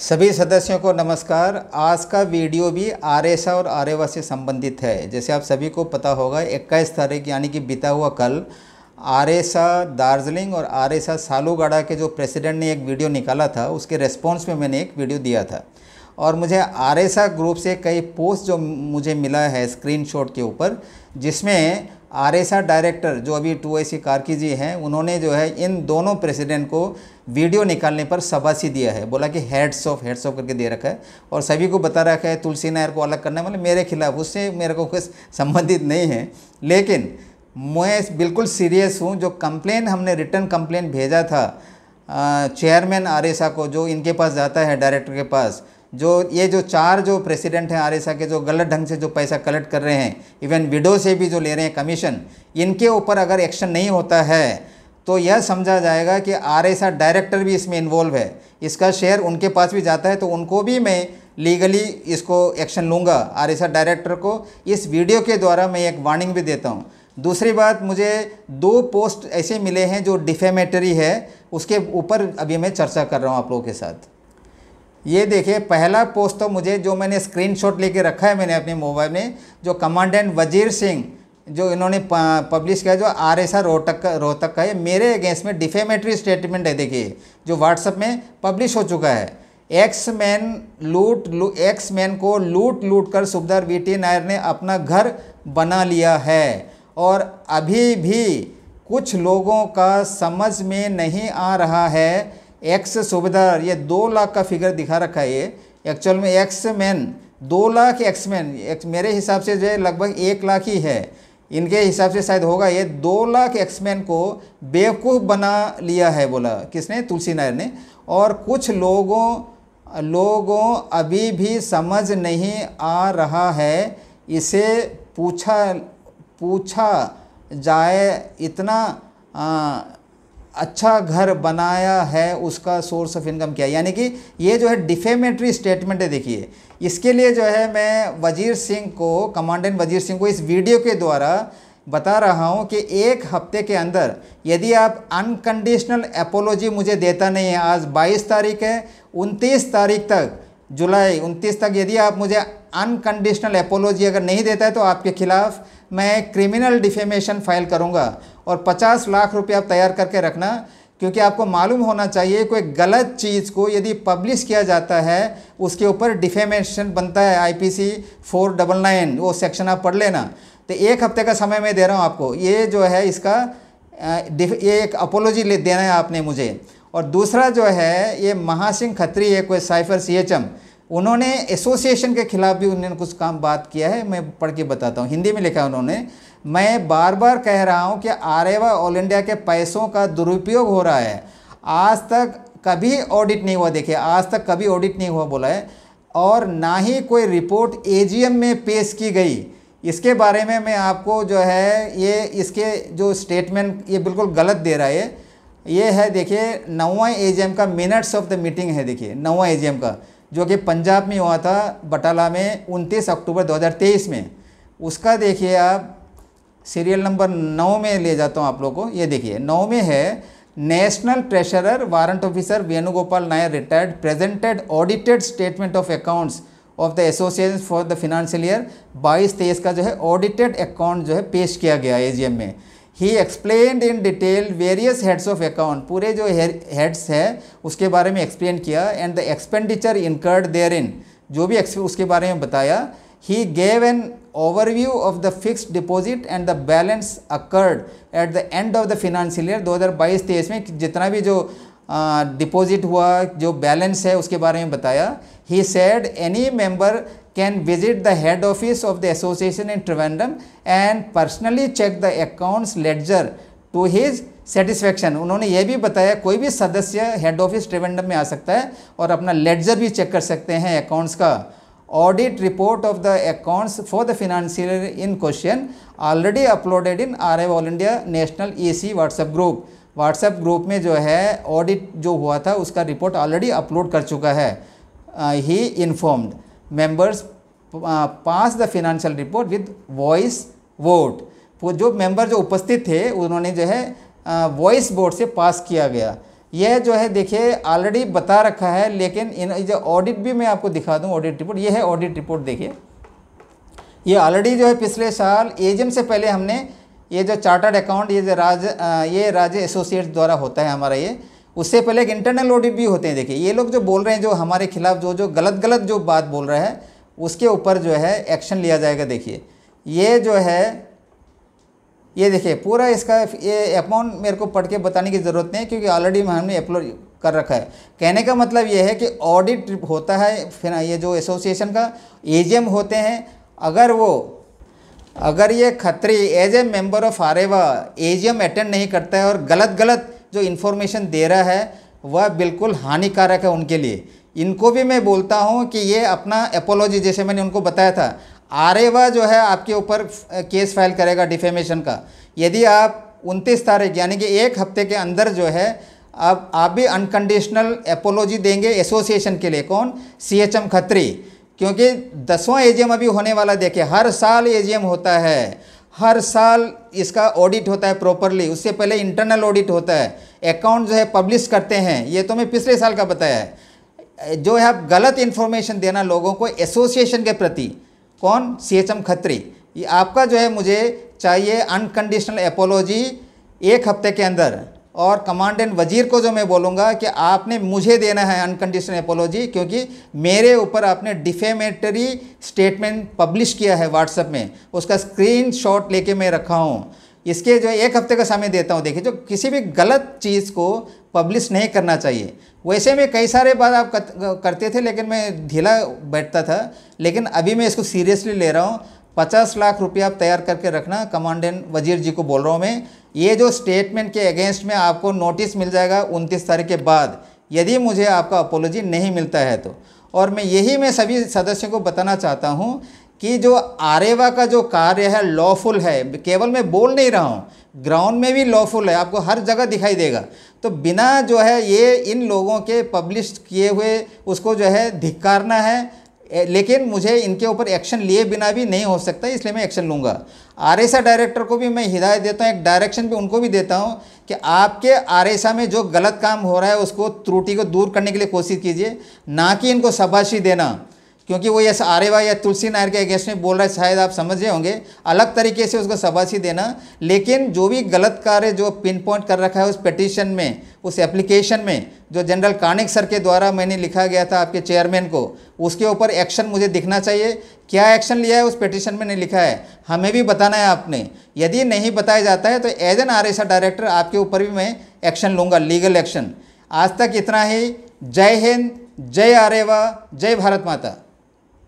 सभी सदस्यों को नमस्कार आज का वीडियो भी आर और आर से संबंधित है जैसे आप सभी को पता होगा 21 तारीख यानी कि बीता हुआ कल आर दार्जिलिंग और आर सालूगाड़ा के जो प्रेसिडेंट ने एक वीडियो निकाला था उसके रेस्पॉन्स में मैंने एक वीडियो दिया था और मुझे आर ग्रुप से कई पोस्ट जो मुझे मिला है स्क्रीनशॉट के ऊपर जिसमें आरएसआर डायरेक्टर जो अभी टू आई सी कार्की जी हैं उन्होंने जो है इन दोनों प्रेसिडेंट को वीडियो निकालने पर सबासी दिया है बोला कि हेड्स ऑफ हेड्स ऑफ करके दे रखा है और सभी को बता रखा है तुलसी नायर को अलग करना है मतलब मेरे खिलाफ उससे मेरे को कुछ संबंधित नहीं है लेकिन मैं बिल्कुल सीरियस हूँ जो कंप्लेन हमने रिटर्न कंप्लेन भेजा था चेयरमैन आरएसआ को जो इनके पास जाता है डायरेक्टर के पास जो ये जो चार जो प्रेसिडेंट हैं आर के जो गलत ढंग से जो पैसा कलेक्ट कर रहे हैं इवन विडो से भी जो ले रहे हैं कमीशन इनके ऊपर अगर एक्शन नहीं होता है तो यह समझा जाएगा कि आर डायरेक्टर भी इसमें इन्वॉल्व है इसका शेयर उनके पास भी जाता है तो उनको भी मैं लीगली इसको एक्शन लूँगा आर डायरेक्टर को इस वीडियो के द्वारा मैं एक वार्निंग भी देता हूँ दूसरी बात मुझे दो पोस्ट ऐसे मिले हैं जो डिफेमेटरी है उसके ऊपर अभी मैं चर्चा कर रहा हूँ आप लोगों के साथ ये देखिए पहला पोस्ट तो मुझे जो मैंने स्क्रीनशॉट लेके रखा है मैंने अपने मोबाइल में जो कमांडेंट वजीर सिंह जो इन्होंने पब्लिश किया जो आर एस आर रोहतक का रोहतक का है मेरे अगेंस्ट में डिफेमेटरी स्टेटमेंट है देखिए जो व्हाट्सअप में पब्लिश हो चुका है एक्स मैन लूट लू, एक्स मैन को लूट लूट कर सुबदार वी टी नायर ने अपना घर बना लिया है और अभी भी कुछ लोगों का समझ में नहीं आ रहा है एक्स सूबेदार ये दो लाख का फिगर दिखा रखा है ये एक्चुअल में एक्स मैन दो लाख एक्स मैन एक, मेरे हिसाब से जो है लगभग एक लाख ही है इनके हिसाब से शायद होगा ये दो लाख एक्समैन को बेवकूफ़ बना लिया है बोला किसने तुलसी नायर ने और कुछ लोगों लोगों अभी भी समझ नहीं आ रहा है इसे पूछा पूछा जाए इतना आ, अच्छा घर बनाया है उसका सोर्स ऑफ इनकम क्या है यानी कि ये जो है डिफेमेटरी स्टेटमेंट है देखिए इसके लिए जो है मैं वजीर सिंह को कमांडेंट वजीर सिंह को इस वीडियो के द्वारा बता रहा हूँ कि एक हफ्ते के अंदर यदि आप अनकंडीशनल एपोलॉजी मुझे देता नहीं है आज बाईस तारीख है उनतीस तारीख तक जुलाई उनतीस तक यदि आप मुझे अनकंडीशनल एपोलॉजी अगर नहीं देता है तो आपके खिलाफ़ मैं क्रिमिनल डिफेमेशन फाइल करूँगा और पचास लाख रुपये आप तैयार करके रखना क्योंकि आपको मालूम होना चाहिए कोई गलत चीज़ को यदि पब्लिश किया जाता है उसके ऊपर डिफेमेशन बनता है आईपीसी नाइन वो सेक्शन आप पढ़ लेना तो एक हफ्ते का समय मैं दे रहा हूँ आपको ये जो है इसका ये एक अपोलॉजी ले देना है आपने मुझे और दूसरा जो है ये महासिंह खत्री है कोई साइफर सी उन्होंने एसोसिएशन के खिलाफ भी उन्होंने कुछ काम बात किया है मैं पढ़ के बताता हूँ हिंदी में लिखा है उन्होंने मैं बार बार कह रहा हूँ कि आरेवा ऑल इंडिया के पैसों का दुरुपयोग हो रहा है आज तक कभी ऑडिट नहीं हुआ देखिए आज तक कभी ऑडिट नहीं हुआ बोला है और ना ही कोई रिपोर्ट ए में पेश की गई इसके बारे में मैं आपको जो है ये इसके जो स्टेटमेंट ये बिल्कुल गलत दे रहा है ये है देखिए नवा ए का मिनट्स ऑफ द मीटिंग है देखिए नवा ए का जो कि पंजाब में हुआ था बटाला में 29 अक्टूबर 2023 में उसका देखिए आप सीरियल नंबर नौ में ले जाता हूँ आप लोग को ये देखिए नौ में है national treasurer warrant officer Venugopal Nair retired presented audited statement of accounts of the association for the financial year बाईस तेईस का जो है ऑडिटेड अकाउंट जो है पेश किया गया एजीएम में ही explain in detail various heads of account पूरे जो हेड्स है उसके बारे में एक्सप्लेन किया and the expenditure incurred there in जो भी उसके बारे में बताया ही gave an overview of the fixed deposit and the balance occurred at the end of the financial year 2022 तेईस में जितना भी जो डिपॉजिट हुआ जो बैलेंस है उसके बारे में बताया ही said any member can visit the head office of the association in Trivandrum and personally check the accounts ledger to his satisfaction उन्होंने ये भी बताया कोई भी सदस्य हेड ऑफिस ट्रिवेंडम में आ सकता है और अपना लेडजर भी चेक कर सकते हैं अकाउंट्स का audit report of the accounts for the financial in question already uploaded in in our all India national A C WhatsApp group WhatsApp group में जो है ऑडिट जो हुआ था उसका रिपोर्ट ऑलरेडी अपलोड कर चुका है ही informed members pass the financial report with voice vote जो मेंबर जो उपस्थित थे उन्होंने जो है वॉइस बोर्ड से पास किया गया यह जो है देखिए ऑलरेडी बता रखा है लेकिन इन जो ऑडिट भी मैं आपको दिखा दूं ऑडिट रिपोर्ट ये है ऑडिट रिपोर्ट देखिए ये ऑलरेडी जो है पिछले साल एजेंट से पहले हमने ये जो चार्टर्ड अकाउंट ये जो राज ये राज्य एसोसिएट्स द्वारा होता है हमारा ये उससे पहले एक इंटरनल ऑडिट भी होते हैं देखिए ये लोग जो बोल रहे हैं जो हमारे खिलाफ जो जो गलत गलत जो बात बोल रहा है उसके ऊपर जो है एक्शन लिया जाएगा देखिए ये जो है ये देखिए पूरा इसका ये अमाउंट मेरे को पढ़ के बताने की ज़रूरत नहीं है क्योंकि ऑलरेडी हमने अपलोड कर रखा है कहने का मतलब ये है कि ऑडिट होता है फिर ये जो एसोसिएशन का एजीएम होते हैं अगर वो अगर ये Khatri as a member of आरेवा एजीएम अटेंड नहीं करता है और गलत गलत जो इन्फॉर्मेशन दे रहा है वह बिल्कुल हानिकारक है उनके लिए इनको भी मैं बोलता हूँ कि ये अपना एपोलॉजी जैसे मैंने उनको बताया था आरेवा जो है आपके ऊपर केस फाइल करेगा डिफेमेशन का यदि आप उनतीस तारीख यानी कि एक हफ्ते के अंदर जो है अब आप भी अनकंडीशनल एपोलॉजी देंगे एसोसिएशन के लिए कौन सी एच एम खत्री क्योंकि दसवां एजीएम अभी होने वाला देखे हर साल एजीएम होता है हर साल इसका ऑडिट होता है प्रॉपरली उससे पहले इंटरनल ऑडिट होता है अकाउंट जो है पब्लिश करते हैं ये तो मैं पिछले साल का बताया है जो है आप गलत इन्फॉर्मेशन देना लोगों को एसोसिएशन के प्रति कौन सी एच एम खत्री ये आपका जो है मुझे चाहिए अनकंडीशनल एपोलॉजी एक हफ्ते के अंदर और कमांडेंट वजीर को जो मैं बोलूँगा कि आपने मुझे देना है अनकंडीशनल एपोलॉजी क्योंकि मेरे ऊपर आपने डिफेमेटरी स्टेटमेंट पब्लिश किया है व्हाट्सएप में उसका शॉट लेके मैं रखा हूँ इसके जो एक हफ्ते का समय देता हूँ देखिए जो किसी भी गलत चीज़ को पब्लिश नहीं करना चाहिए वैसे में कई सारे बात आप करते थे लेकिन मैं ढीला बैठता था लेकिन अभी मैं इसको सीरियसली ले रहा हूँ पचास लाख रुपया आप तैयार करके रखना कमांडेंट वजीर जी को बोल रहा हूँ मैं ये जो स्टेटमेंट के अगेंस्ट में आपको नोटिस मिल जाएगा उनतीस तारीख के बाद यदि मुझे आपका अपोलॉजी नहीं मिलता है तो और मैं यही मैं सभी सदस्यों को बताना चाहता हूँ कि जो आरेवा का जो कार्य है लॉफुल है केवल मैं बोल नहीं रहा हूँ ग्राउंड में भी लॉफुल है आपको हर जगह दिखाई देगा तो बिना जो है ये इन लोगों के पब्लिश किए हुए उसको जो है धिक्कारना है लेकिन मुझे इनके ऊपर एक्शन लिए बिना भी नहीं हो सकता इसलिए मैं एक्शन लूँगा आरेसा डायरेक्टर को भी मैं हिदायत देता हूँ एक डायरेक्शन भी उनको भी देता हूँ कि आपके आरेसा में जो गलत काम हो रहा है उसको त्रुटि को दूर करने के लिए कोशिश कीजिए ना कि इनको शबाशी देना क्योंकि वो ये आर्य भाई या तुलसी नायर के अगेंस्ट में बोल रहा है शायद आप समझे होंगे अलग तरीके से उसको शाबाशी देना लेकिन जो भी गलत कार्य जो पिन पॉइंट कर रखा है उस पटिशन में उस एप्लीकेशन में जो जनरल कानिक सर के द्वारा मैंने लिखा गया था आपके चेयरमैन को उसके ऊपर एक्शन मुझे दिखना चाहिए क्या एक्शन लिया है उस पटिशन में नहीं लिखा है हमें भी बताना है आपने यदि नहीं बताया जाता है तो एज एन आर डायरेक्टर आपके ऊपर भी मैं एक्शन लूँगा लीगल एक्शन आज तक इतना ही जय हिंद जय आर्यवा जय भारत माता